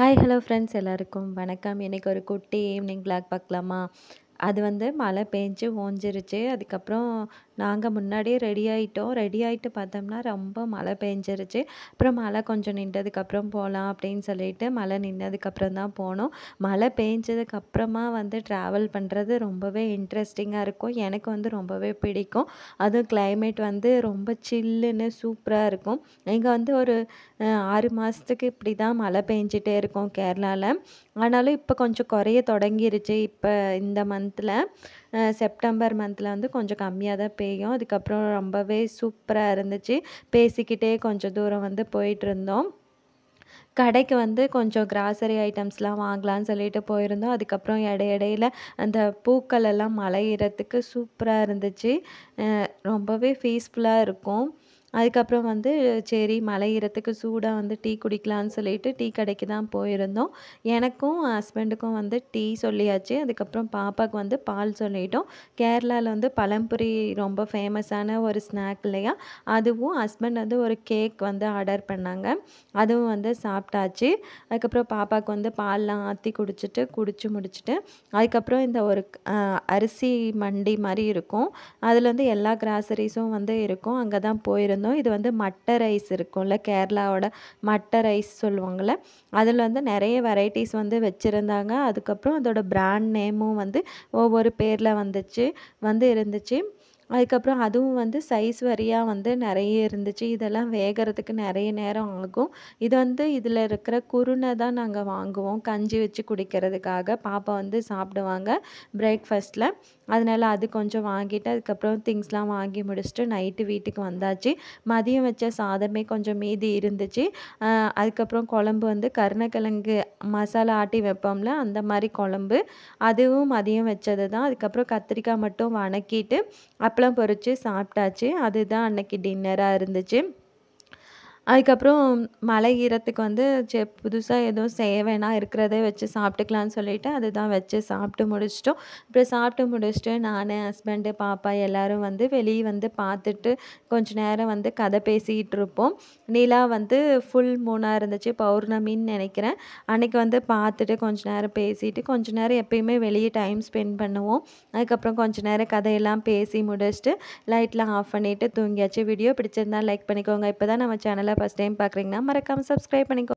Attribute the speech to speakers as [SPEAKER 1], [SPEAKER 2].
[SPEAKER 1] hi hello friends எல்லாருக்கும் வணக்கம் எனக்கு ஒரு குட்டி ஈவினிங் பிளாக் பார்க்கலாமா அது வந்து மழை பெஞ்சு ஓஞ்சிருச்சு அதுக்கப்புறம் நாங்கள் முன்னாடியே ரெடி ஆகிட்டோம் ரெடி ஆகிட்டு பார்த்தோம்னா ரொம்ப மழை பெஞ்சிருச்சு அப்புறம் மழை கொஞ்சம் நின்றதுக்கப்புறம் போகலாம் அப்படின்னு சொல்லிட்டு மழை நின்றதுக்கப்புறம் தான் போனோம் மழை பெஞ்சதுக்கப்புறமா வந்து ட்ராவல் பண்ணுறது ரொம்பவே இன்ட்ரெஸ்டிங்காக இருக்கும் எனக்கு வந்து ரொம்பவே பிடிக்கும் அதுவும் கிளைமேட் வந்து ரொம்ப சில்லுன்னு சூப்பராக இருக்கும் இங்கே வந்து ஒரு ஆறு மாதத்துக்கு இப்படி தான் மழை பெஞ்சிட்டே இருக்கும் கேரளாவில் ஆனாலும் இப்போ கொஞ்சம் குறைய தொடங்கிருச்சு இப்போ இந்த மந்த் மந்தில் செப்டம்பர் மந்தில் வந்து கொஞ்சம் கம்மியாக தான் பெய்யும் அதுக்கப்புறம் ரொம்பவே சூப்பராக இருந்துச்சு பேசிக்கிட்டே கொஞ்சம் தூரம் வந்து போயிட்டுருந்தோம் கடைக்கு வந்து கொஞ்சம் கிராசரி ஐட்டம்ஸ்லாம் வாங்கலான்னு சொல்லிட்டு போயிருந்தோம் அதுக்கப்புறம் இடையிடையில் அந்த பூக்கள் எல்லாம் மலையிறதுக்கு சூப்பராக இருந்துச்சு ரொம்பவே பீஸ்ஃபுல்லாக இருக்கும் அதுக்கப்புறம் வந்து சரி மலையிறத்துக்கு சூடாக வந்து டீ குடிக்கலான்னு சொல்லிட்டு டீ கடைக்கு தான் போயிருந்தோம் எனக்கும் ஹஸ்பண்டுக்கும் வந்து டீ சொல்லியாச்சு அதுக்கப்புறம் பாப்பாவுக்கு வந்து பால் சொல்லிட்டோம் கேரளாவில் வந்து பழம்புரி ரொம்ப ஃபேமஸான ஒரு ஸ்நாக் இல்லையா அதுவும் ஹஸ்பண்ட் வந்து ஒரு கேக் வந்து ஆர்டர் பண்ணாங்க அதுவும் வந்து சாப்பிட்டாச்சு அதுக்கப்புறம் பாப்பாவுக்கு வந்து பால்லாம் ஆற்றி குடிச்சிட்டு குடிச்சு முடிச்சுட்டு அதுக்கப்புறம் இந்த ஒரு அரிசி மண்டி மாதிரி இருக்கும் அதில் வந்து எல்லா கிராசரிஸும் வந்து இருக்கும் அங்கே தான் போயிருந்தோம் வச்சுருந்தோம் இது வந்து மட்டை ரைஸ் இருக்கும்ல கேரளாவோட மட்டை ரைஸ் சொல்லுவாங்கள்ல அதில் வந்து நிறைய வெரைட்டிஸ் வந்து வச்சுருந்தாங்க அதுக்கப்புறம் அதோட ப்ராண்ட் நேமும் வந்து ஒவ்வொரு பேரில் வந்துச்சு வந்து இருந்துச்சு அதுக்கப்புறம் அதுவும் வந்து சைஸ் வரியாக வந்து நிறைய இருந்துச்சு இதெல்லாம் வேகிறதுக்கு நிறைய நேரம் ஆகும் இது வந்து இதில் இருக்கிற குருணை தான் நாங்கள் வாங்குவோம் கஞ்சி வச்சு குடிக்கிறதுக்காக பாப்பா வந்து சாப்பிடுவாங்க பிரேக்ஃபாஸ்ட்டில் அதனால் அது கொஞ்சம் வாங்கிட்டு அதுக்கப்புறம் திங்ஸ்லாம் வாங்கி முடிச்சுட்டு நைட்டு வீட்டுக்கு வந்தாச்சு மதியம் வச்ச சாதமே கொஞ்சம் மீதி இருந்துச்சு அதுக்கப்புறம் குழம்பு வந்து கருணக்கிழங்கு மசாலா ஆட்டி வைப்போம்ல அந்த மாதிரி குழம்பு அதுவும் மதியம் வச்சது தான் அதுக்கப்புறம் கத்திரிக்காய் மட்டும் வணக்கிட்டு அப்புறம் அப்பளம் பொரித்து சாப்பிட்டாச்சு அதுதான் அன்னைக்கு டின்னராக இருந்துச்சு அதுக்கப்புறம் மலை ஈரத்துக்கு வந்து சே புதுசாக எதுவும் செய்ய வேணாம் இருக்கிறதே வச்சு சாப்பிட்டுக்கலான்னு சொல்லிட்டு அதுதான் வச்சு சாப்பிட்டு முடிச்சிட்டோம் அப்புறம் சாப்பிட்டு முடிச்சுட்டு நான் ஹஸ்பண்டு பாப்பா எல்லோரும் வந்து வெளியே வந்து பார்த்துட்டு கொஞ்சம் நேரம் வந்து கதை பேசிகிட்டு இருப்போம் நிலா வந்து ஃபுல் மூணாக இருந்துச்சு பௌர்ணமின்னு நினைக்கிறேன் அன்றைக்கி வந்து பார்த்துட்டு கொஞ்ச நேரம் பேசிட்டு கொஞ்ச நேரம் எப்பயுமே வெளியே டைம் ஸ்பெண்ட் பண்ணுவோம் அதுக்கப்புறம் கொஞ்ச நேரம் கதையெல்லாம் பேசி முடிச்சுட்டு லைட்லாம் ஆஃப் பண்ணிவிட்டு தூங்கியாச்சு வீடியோ பிடிச்சிருந்தா லைக் பண்ணிக்கோங்க இப்போ தான் நம்ம சேனலை சேனலை ஃபஸ்ட் டைம் பார்க்குறீங்கன்னா மறக்காமல் சப்ஸ்கிரைப் பண்ணிக்கோ